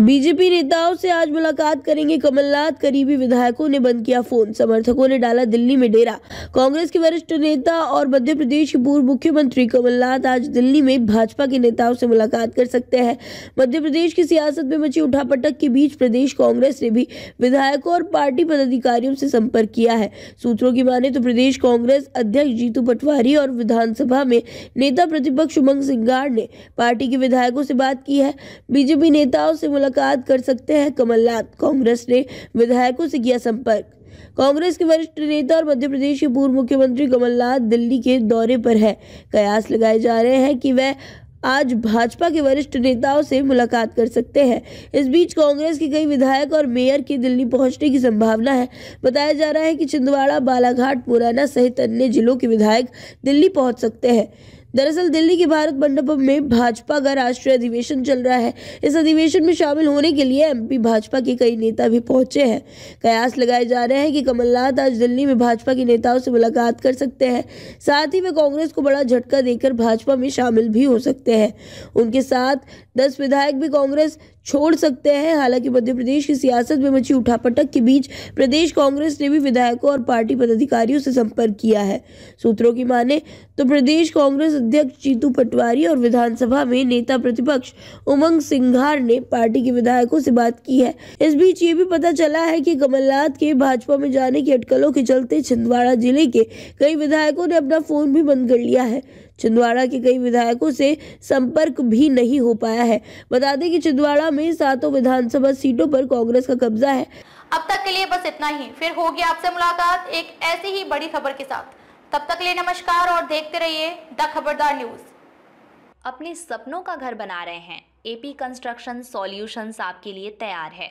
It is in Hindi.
बीजेपी नेताओं से आज मुलाकात करेंगे कमलनाथ करीबी विधायकों ने बंद किया फोन समर्थकों ने डाला दिल्ली में डेरा कांग्रेस के वरिष्ठ नेता और मध्य प्रदेश के पूर्व मुख्यमंत्री कमलनाथ आज दिल्ली में भाजपा के नेताओं से मुलाकात कर सकते हैं मध्य प्रदेश की सियासत में मची उठापटक के बीच प्रदेश कांग्रेस ने भी विधायकों और पार्टी पदाधिकारियों से संपर्क किया है सूत्रों की माने तो प्रदेश कांग्रेस अध्यक्ष जीतू पटवारी और विधानसभा में नेता प्रतिपक्ष उमंग सिंगार ने पार्टी के विधायकों से बात की है बीजेपी नेताओं से मुलाकात मुलाकात कर सकते हैं कमलनाथ कांग्रेस ने विधायकों से किया संपर्क कांग्रेस के वरिष्ठ नेता और मध्य प्रदेश के पूर्व मुख्यमंत्री कमलनाथ दिल्ली के दौरे पर है कयास लगाए जा रहे हैं कि वह आज भाजपा के वरिष्ठ नेताओं से मुलाकात कर सकते हैं इस बीच कांग्रेस के कई विधायक और मेयर के दिल्ली पहुंचने की संभावना है बताया जा रहा है कि छिंदवाड़ा बालाघाट मुरैना सहित अन्य जिलों के विधायक दिल्ली पहुंच सकते हैं दरअसल दिल्ली के भारत मंडप में भाजपा का राष्ट्रीय अधिवेशन चल रहा है इस अधिवेशन में शामिल होने के लिए एमपी भाजपा के कई नेता भी पहुंचे हैं कयास लगाए जा रहे हैं कि कमलनाथ आज दिल्ली में भाजपा के नेताओं से मुलाकात कर सकते हैं साथ ही वे कांग्रेस को बड़ा झटका देकर भाजपा में शामिल भी हो सकते हैं उनके साथ दस विधायक भी कांग्रेस छोड़ सकते हैं हालांकि मध्य प्रदेश की सियासत में मची उठापटक के बीच प्रदेश कांग्रेस ने भी विधायकों और पार्टी पदाधिकारियों से संपर्क किया है सूत्रों की माने तो प्रदेश कांग्रेस अध्यक्ष जीतू पटवारी और विधानसभा में नेता प्रतिपक्ष उमंग सिंघार ने पार्टी के विधायकों से बात की है इस बीच ये भी पता चला है कि कमलनाथ के भाजपा में जाने की अटकलों के चलते छिंदवाड़ा जिले के कई विधायकों ने अपना फोन भी बंद कर लिया है छिंदवाड़ा के कई विधायकों से संपर्क भी नहीं हो पाया है बता दें कि छिंदवाड़ा में सातों विधानसभा सीटों पर कांग्रेस का कब्जा है अब तक के लिए बस इतना ही फिर होगी आपसे मुलाकात एक ऐसी ही बड़ी खबर के साथ तब तक लिए नमस्कार और देखते रहिए द खबरदार न्यूज अपने सपनों का घर बना रहे हैं एपी कंस्ट्रक्शन सॉल्यूशंस आपके लिए तैयार है